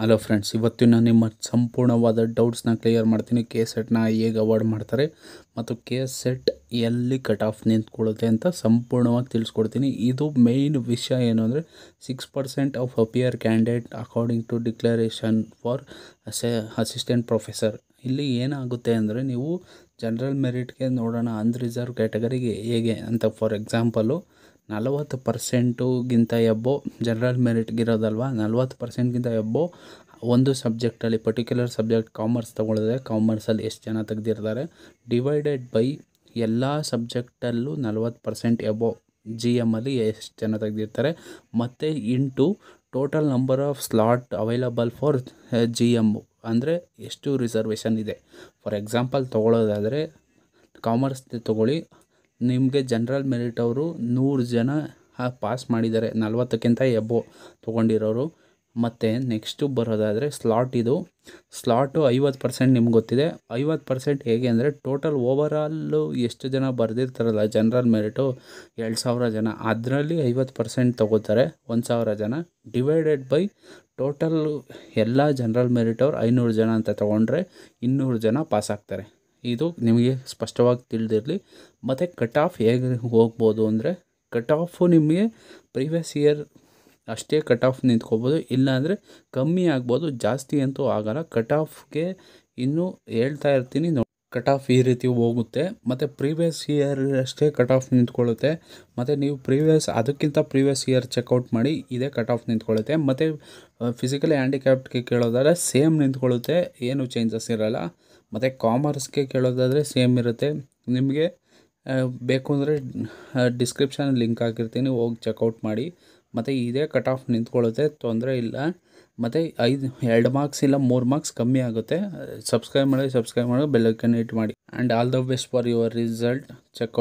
hello friends ಇವತ್ತಿನ ನಾನು ನಿಮ್ಮ ಸಂಪೂರ್ಣವಾದ ಡೌಟ್ಸ್ನ ಕ್ಲಿಯರ್ ಮಾಡ್ತೀನಿ ಕೆ ಸೆಟ್ನ ಹೇಗೆ ಅವಾರ್ಡ್ ಮಾಡ್ತಾರೆ ಮತ್ತು ಕೆ ಸೆಟ್ ಎಲ್ಲಿ ಕಟ್ ಆಫ್ ನಿಂತ್ಕೊಳ್ಳುತ್ತೆ ಅಂತ ಸಂಪೂರ್ಣವಾಗಿ ತಿಳಿಸ್ಕೊಡ್ತೀನಿ ಇದು ಮೇಯ್ನ್ ವಿಷಯ ಏನು ಅಂದರೆ six percent of appear candidate according to declaration for as assistant professor ಇಲ್ಲಿ ಏನಾಗುತ್ತೆ ಅಂದರೆ ನೀವು ಜನರಲ್ ಮೆರಿಟ್ಗೆ ನೋಡೋಣ ಅನ್ರಿಸರ್ವ್ ಕ್ಯಾಟಗರಿಗೆ ಹೇಗೆ ಅಂತ ಫಾರ್ ಎಕ್ಸಾಂಪಲು ನಲವತ್ತು ಪರ್ಸೆಂಟುಗಿಂತ ಎಬೋ ಜನ್ರಲ್ ಮೆರಿಟ್ಗಿರೋದಲ್ವ ನಲವತ್ತು ಪರ್ಸೆಂಟ್ಗಿಂತ ಎಬೋ ಒಂದು ಸಬ್ಜೆಕ್ಟಲ್ಲಿ ಪರ್ಟಿಕ್ಯುಲರ್ ಸಬ್ಜೆಕ್ಟ್ ಕಾಮರ್ಸ್ ತೊಗೊಳಿದ್ರೆ ಕಾಮರ್ಸಲ್ಲಿ ಎಷ್ಟು ಜನ ತೆಗೆದಿರ್ತಾರೆ ಡಿವೈಡೆಡ್ ಬೈ ಎಲ್ಲ ಸಬ್ಜೆಕ್ಟಲ್ಲೂ ನಲವತ್ತು ಪರ್ಸೆಂಟ್ ಎಬೋ ಜಿ ಎಮ್ಮಲ್ಲಿ eh, ಎಷ್ಟು ಜನ ತೆಗೆದಿರ್ತಾರೆ ಮತ್ತು into total number of slot available for G M ಅಂದರೆ ಎಷ್ಟು ರಿಸರ್ವೇಷನ್ ಇದೆ ಫಾರ್ ಎಕ್ಸಾಂಪಲ್ ತೊಗೊಳ್ಳೋದಾದರೆ ಕಾಮರ್ಸ್ ತೊಗೊಳ್ಳಿ ನಿಮಗೆ ಜನ್ರಲ್ ಮೆರಿಟ್ ಅವರು ನೂರು ಜನ ಪಾಸ್ ಮಾಡಿದ್ದಾರೆ ನಲ್ವತ್ತಕ್ಕಿಂತ ಎಬೋ ತೊಗೊಂಡಿರೋರು ಮತ್ತು ನೆಕ್ಸ್ಟು ಬರೋದಾದರೆ ಸ್ಲಾಟ್ ಇದು ಸ್ಲಾಟು ಐವತ್ತು ಪರ್ಸೆಂಟ್ ನಿಮ್ಗೆ ಗೊತ್ತಿದೆ ಐವತ್ತು ಪರ್ಸೆಂಟ್ ಹೇಗೆ ಅಂದರೆ ಟೋಟಲ್ ಓವರಾಲು ಎಷ್ಟು ಜನ ಬರೆದಿರ್ತಾರಲ್ಲ ಜನ್ರಲ್ ಮೆರಿಟು ಎರಡು ಸಾವಿರ ಜನ ಅದರಲ್ಲಿ ಐವತ್ತು ಪರ್ಸೆಂಟ್ ತೊಗೋತಾರೆ ಒಂದು ಸಾವಿರ ಜನ ಡಿವೈಡೆಡ್ ಬೈ ಟೋಟಲ್ ಎಲ್ಲ ಜನ್ರಲ್ ಮೆರಿಟ್ ಅವ್ರು ಐನೂರು ಜನ ಅಂತ ತೊಗೊಂಡ್ರೆ ಇನ್ನೂರು ಜನ ಪಾಸ್ ಆಗ್ತಾರೆ ಇದು ನಿಮಗೆ ಸ್ಪಷ್ಟವಾಗಿ ತಿಳಿದಿರಲಿ ಮತ್ತು ಕಟ್ ಆಫ್ ಹೇಗೆ ಹೋಗ್ಬೋದು ಅಂದರೆ ಕಟ್ ಆಫು ನಿಮಗೆ ಪ್ರೀವಿಯಸ್ ಇಯರ್ ಅಷ್ಟೇ ಕಟ್ ಆಫ್ ನಿಂತ್ಕೋಬೋದು ಇಲ್ಲಾಂದರೆ ಕಮ್ಮಿ ಆಗ್ಬೋದು ಜಾಸ್ತಿ ಅಂತೂ ಆಗೋಲ್ಲ ಕಟ್ ಆಫ್ಗೆ ಇನ್ನೂ ಹೇಳ್ತಾ ಇರ್ತೀನಿ ಕಟ್ ಆಫ್ ಈ ರೀತಿ ಹೋಗುತ್ತೆ ಮತ್ತು ಪ್ರೀವಿಯಸ್ ಇಯರ್ ಅಷ್ಟೇ ಕಟ್ ಆಫ್ ನಿಂತ್ಕೊಳ್ಳುತ್ತೆ ಮತ್ತು ನೀವು ಪ್ರೀವಿಯಸ್ ಅದಕ್ಕಿಂತ ಪ್ರೀವಿಯಸ್ ಇಯರ್ ಚೆಕ್ಔಟ್ ಮಾಡಿ ಇದೇ ಕಟ್ ಆಫ್ ನಿಂತ್ಕೊಳ್ಳುತ್ತೆ ಮತ್ತು ಫಿಸಿಕಲಿ ಹ್ಯಾಂಡಿಕ್ಯಾಪ್ಟ್ಗೆ ಕೇಳೋದಾದರೆ ಸೇಮ್ ನಿಂತ್ಕೊಳ್ಳುತ್ತೆ ಏನು ಚೇಂಜಸ್ ಇರೋಲ್ಲ ಮತ್ತು ಕಾಮರ್ಸ್ಗೆ ಕೇಳೋದಾದರೆ ಸೇಮ್ ಇರುತ್ತೆ ನಿಮಗೆ ಬೇಕು ಅಂದರೆ ಡಿಸ್ಕ್ರಿಪ್ಷನ್ ಲಿಂಕ್ ಹಾಕಿರ್ತೀನಿ ಹೋಗಿ ಚೆಕ್ಔಟ್ ಮಾಡಿ ಮತ್ತು ಇದೇ ಕಟ್ ಆಫ್ ನಿಂತ್ಕೊಳ್ಳುತ್ತೆ ತೊಂದರೆ ಇಲ್ಲ ಮತ್ತು ಐದು ಎರಡು ಮಾರ್ಕ್ಸ್ ಇಲ್ಲ ಮೂರು ಮಾರ್ಕ್ಸ್ ಕಮ್ಮಿ ಆಗುತ್ತೆ ಸಬ್ಸ್ಕ್ರೈಬ್ ಮಾಡಿ ಸಬ್ಸ್ಕ್ರೈಬ್ ಮಾಡಿ ಬೆಲ್ಲೈಕನ್ ಹಿಟ್ ಮಾಡಿ and all the best for your result check